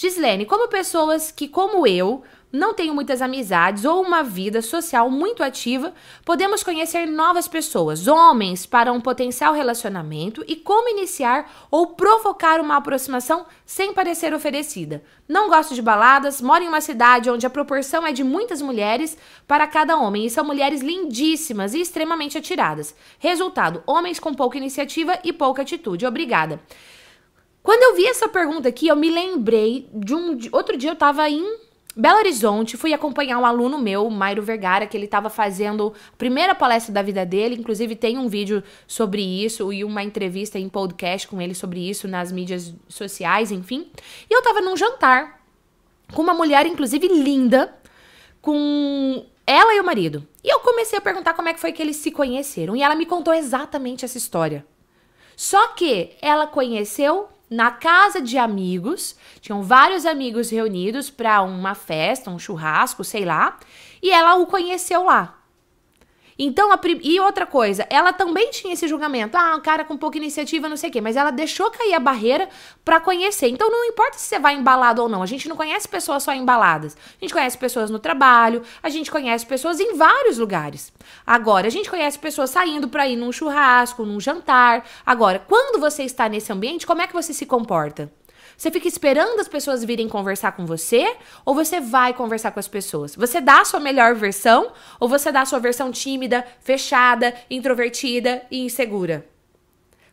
Gislene, como pessoas que, como eu, não tenho muitas amizades ou uma vida social muito ativa, podemos conhecer novas pessoas, homens, para um potencial relacionamento e como iniciar ou provocar uma aproximação sem parecer oferecida. Não gosto de baladas, moro em uma cidade onde a proporção é de muitas mulheres para cada homem e são mulheres lindíssimas e extremamente atiradas. Resultado: homens com pouca iniciativa e pouca atitude. Obrigada. Quando eu vi essa pergunta aqui, eu me lembrei de um. De, outro dia eu tava em Belo Horizonte, fui acompanhar um aluno meu, Mairo Vergara, que ele estava fazendo a primeira palestra da vida dele. Inclusive, tem um vídeo sobre isso e uma entrevista em podcast com ele sobre isso nas mídias sociais, enfim. E eu estava num jantar com uma mulher, inclusive linda, com ela e o marido. E eu comecei a perguntar como é que foi que eles se conheceram. E ela me contou exatamente essa história. Só que ela conheceu na casa de amigos. Tinham vários amigos reunidos para uma festa, um churrasco, sei lá. E ela o conheceu lá. Então, a, e outra coisa, ela também tinha esse julgamento. Ah, um cara com pouca iniciativa, não sei o quê. Mas ela deixou cair a barreira para conhecer. Então, não importa se você vai embalado ou não. A gente não conhece pessoas só embaladas. A gente conhece pessoas no trabalho, a gente conhece pessoas em vários lugares. Agora, a gente conhece pessoas saindo para ir num churrasco, num jantar. Agora, quando você está nesse ambiente, como é que você se comporta? Você fica esperando as pessoas virem conversar com você ou você vai conversar com as pessoas? Você dá a sua melhor versão ou você dá a sua versão tímida, fechada, introvertida e insegura?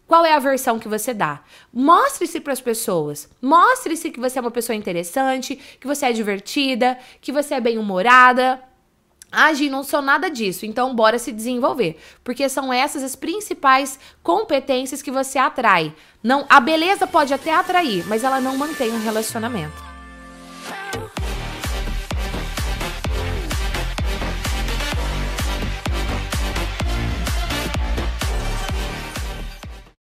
Qual é a versão que você dá? Mostre-se para as pessoas. Mostre-se que você é uma pessoa interessante, que você é divertida, que você é bem-humorada, ah, Gi, não sou nada disso, então bora se desenvolver. Porque são essas as principais competências que você atrai. Não, a beleza pode até atrair, mas ela não mantém um relacionamento.